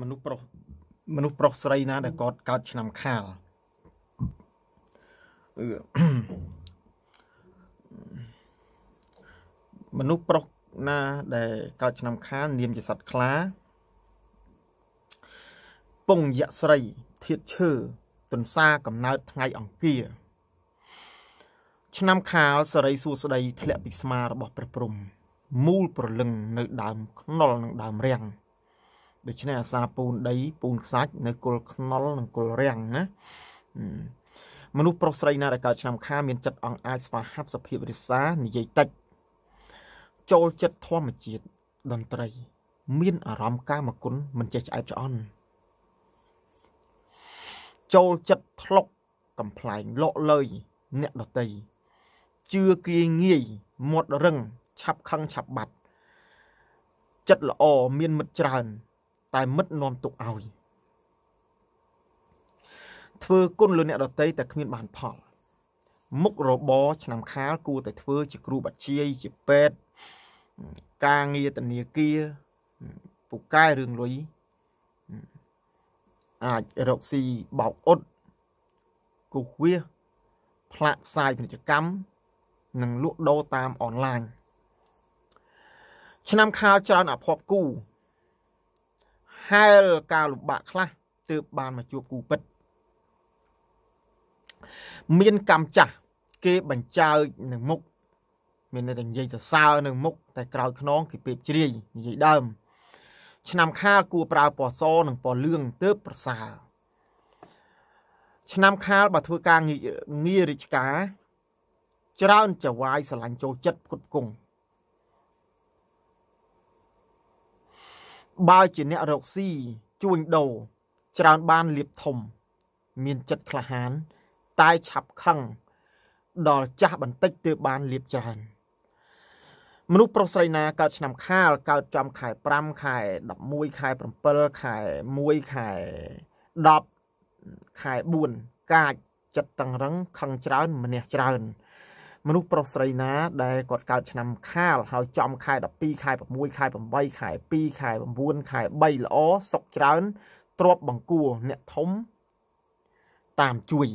មនុស្សប្រុសមនុស្សប្រុសស្រីណា ដែលគាត់កើតឆ្នាំខាលមនុស្សប្រុសណាដែលកើតឆ្នាំខាលនាមជាសត្វខ្លាពងយៈស្រីធៀតឈើទន្សាកំណើតថ្ងៃអង្គារឆ្នាំខាលសរីសួស្ដីធ្លាក់ពីស្មារបស់ព្រះព្រំ មូលប្រលឹងនៅដើមខ្នុរនិងដើមរាំងដូច្នេះអាសាពូនដី ពូនខ្សាច់នៅគល់ខ្នុលនិងគល់រាំងណាមនុស្សប្រុសស្រីណាដែលកើតឆ្នាំខាមានចិត្តអង្អាចស្វាហាប់សភាពរិសានិយាយតិចចូលចិត្តធម្មជាតិតន្ត្រីមានអារម្មណ៍កាមគុណមិនចេះឆ្អែតឆ្អន់ចូលចិត្តធ្លុកកំប្លែងលក់លុយអ្នកដតីជឿគៀងងាយមាត់រឹងឆាប់ខឹងឆាប់បាត់ចិត្តល្អមានមិត្តច្រើនតែមិត្តនាំទុកឲ្យធ្វើគុណលើអ្នកដតីតែគ្មានបានផលមុខរបរឆ្នាំខាលគួរតែធ្វើ ជាគ្រូបច្ចាយជាពេទ្យការងារធនាគារពូកែរឿងលុយអាចរកស៊ីបោកអ៊ុតគូសវាផ្លាក់ផ្សាយពាណិជ្ជកម្មនិងលក់ដូរតាមអនឡាញឆ្នាំខាលច្រើនអភ័ព្វគូហែលការលំបាកខ្លះទើបបានមកជួបគូពិត មានកម្មចាស់គេបញ្ចើចនឹងមុខមានតែនិយាយសរសើរនឹងមុខតែក្រោយខ្នងគេពេបជ្រាយនិយាយដើម ឆ្នាំខាលគួរប្រើពណ៌សនិងពណ៌លឿងទើបប្រសើរឆ្នាំខាលបើធ្វើការងាររាជការ ច្រើន ចវាយស្រឡាញ់ចូលចិត្តផ្គត់ផ្គង់បើជាអ្នករកស៊ីជួញដូរច្រើនបានលៀបធំ មានចិត្តក្លាហាន តែឆាប់ខឹងដល់ចាស់បន្តិចទើបបានលៀបច្រើនមនុស្សប្រុសស្រីណាកើតឆ្នាំខាលកើតចំខែ5ខែ11ខែ7ខែ1ខែ10ខែ4កាចចិត្តតឹងរឹងខឹងច្រើនម្នាក់ច្រើនមនុស្សប្រុសស្រីណាដែលគាត់កើតឆ្នាំខាលហើយចំខែ12ខែ6ខែ8ខែ2ខែ9ខែ3ល្អសុខច្រើនទ្របបង្គួរអ្នកធំតាមជួយ